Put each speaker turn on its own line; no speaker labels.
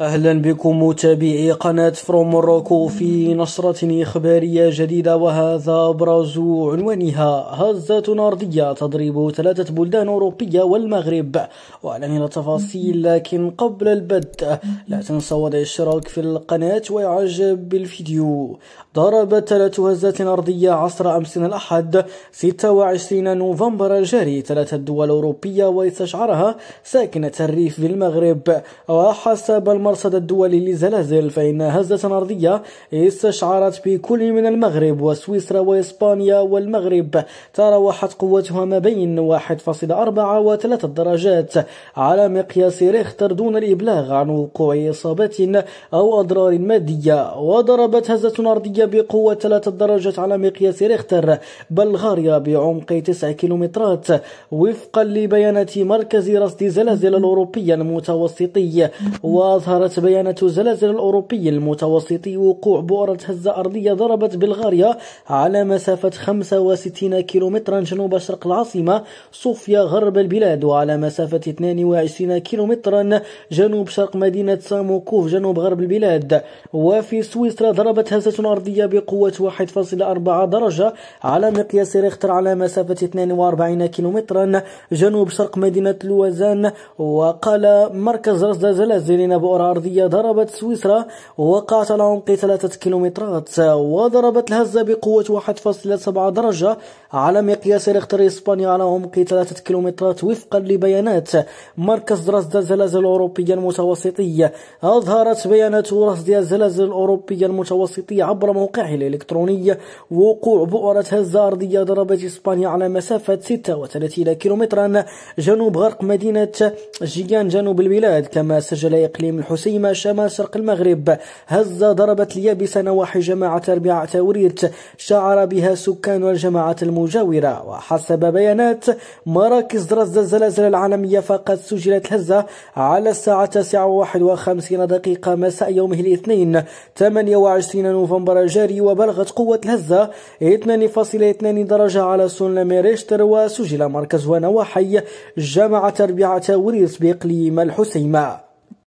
أهلا بكم متابعي قناة فروم موروكو في نشرة إخبارية جديدة وهذا أبرز عنوانها هزة أرضية تضرب ثلاثة بلدان أوروبية والمغرب وأعلن التفاصيل لكن قبل البدء لا تنسى وضع الاشتراك في القناة وإعجاب بالفيديو ضربت ثلاث هزات أرضية عصر أمس الأحد 26 نوفمبر الجاري ثلاثة دول أوروبية واستشعرها ساكنة الريف في المغرب وحسب المرصد الدولي للزلازل فإن هزة أرضية استشعرت بكل من المغرب وسويسرا وإسبانيا والمغرب تراوحت قوتها ما بين 1.4 و3 درجات على مقياس ريختر دون الإبلاغ عن وقوع إصابات أو أضرار مادية وضربت هزة أرضية بقوة 3 درجات على مقياس ريختر بلغاريا بعمق 9 كيلومترات وفقا لبيانات مركز رصد الزلازل الأوروبي المتوسطي وأظهر أظهرت بيانات الزلازل الأوروبي المتوسطي وقوع بؤرة هزة أرضية ضربت بلغاريا على مسافة 65 كيلومترا جنوب شرق العاصمة صوفيا غرب البلاد وعلى مسافة 22 كيلومترا جنوب شرق مدينة ساموكوف جنوب غرب البلاد وفي سويسرا ضربت هزة أرضية بقوة 1.4 درجة على مقياس ريختر على مسافة 42 كيلومترا جنوب شرق مدينة لوزان وقال مركز رصد زلازلنا بؤرة الأرضية أرضية ضربت سويسرا وقعت على عمق ثلاثة كيلومترات وضربت الهزة بقوة 1.7 درجة على مقياس ريختر إسبانيا على عمق ثلاثة كيلومترات وفقا لبيانات مركز رصد الزلازل الأوروبية المتوسطية أظهرت بيانات رصد الزلازل الأوروبية المتوسطية عبر موقعه الإلكتروني وقوع بؤرة هزة أرضية ضربت إسبانيا على مسافة 36 كيلومترا جنوب غرق مدينة جيان جنوب البلاد كما سجل إقليم الحدود حسيمة شمال شرق المغرب هزة ضربت اليابسة نواحي جماعة ربيعة توريت شعر بها سكان الجماعة المجاورة وحسب بيانات مراكز رصد الزلازل العالمية فقد سجلت الهزة على الساعة 9:51 دقيقة مساء يومه الاثنين 28 نوفمبر الجاري وبلغت قوة الهزة 2.2 درجة على سلم ريشتر وسجل مركز ونواحي جماعة ربيعة توريت بإقليم الحسيمة